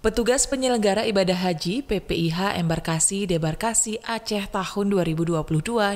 Petugas penyelenggara ibadah haji PPIH Embarkasi Debarkasi Aceh tahun 2022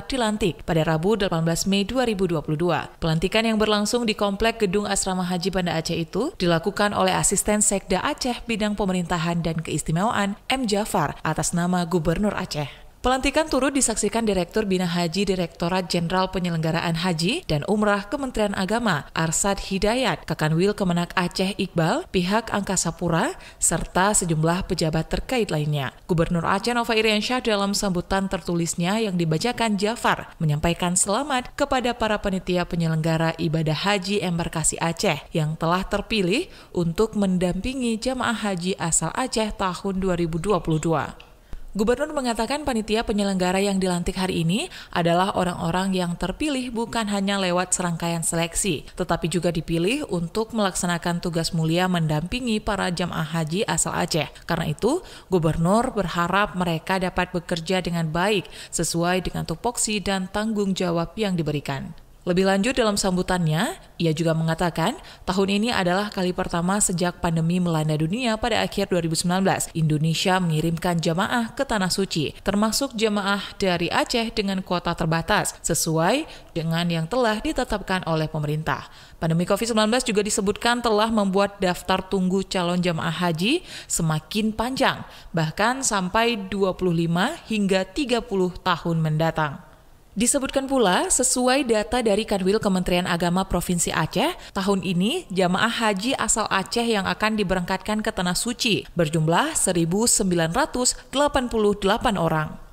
dilantik pada Rabu 18 Mei 2022. Pelantikan yang berlangsung di Komplek Gedung Asrama Haji Banda Aceh itu dilakukan oleh Asisten Sekda Aceh Bidang Pemerintahan dan Keistimewaan M. Jafar atas nama Gubernur Aceh. Pelantikan turut disaksikan Direktur Bina Haji Direktorat Jenderal Penyelenggaraan Haji dan Umrah Kementerian Agama Arsad Hidayat, Kakanwil Kemenak Aceh Iqbal, pihak Angkasa Pura, serta sejumlah pejabat terkait lainnya. Gubernur Aceh Nova Iriansyah dalam sambutan tertulisnya yang dibacakan Jafar menyampaikan selamat kepada para penitia penyelenggara ibadah haji embarkasi Aceh yang telah terpilih untuk mendampingi jamaah haji asal Aceh tahun 2022. Gubernur mengatakan panitia penyelenggara yang dilantik hari ini adalah orang-orang yang terpilih bukan hanya lewat serangkaian seleksi, tetapi juga dipilih untuk melaksanakan tugas mulia mendampingi para jamaah haji asal Aceh. Karena itu, Gubernur berharap mereka dapat bekerja dengan baik sesuai dengan tupoksi dan tanggung jawab yang diberikan. Lebih lanjut dalam sambutannya, ia juga mengatakan tahun ini adalah kali pertama sejak pandemi melanda dunia pada akhir 2019, Indonesia mengirimkan jemaah ke Tanah Suci, termasuk jemaah dari Aceh dengan kuota terbatas, sesuai dengan yang telah ditetapkan oleh pemerintah. Pandemi COVID-19 juga disebutkan telah membuat daftar tunggu calon jemaah haji semakin panjang, bahkan sampai 25 hingga 30 tahun mendatang. Disebutkan pula, sesuai data dari Kanwil Kementerian Agama Provinsi Aceh, tahun ini jamaah haji asal Aceh yang akan diberangkatkan ke Tanah Suci berjumlah 1.988 orang.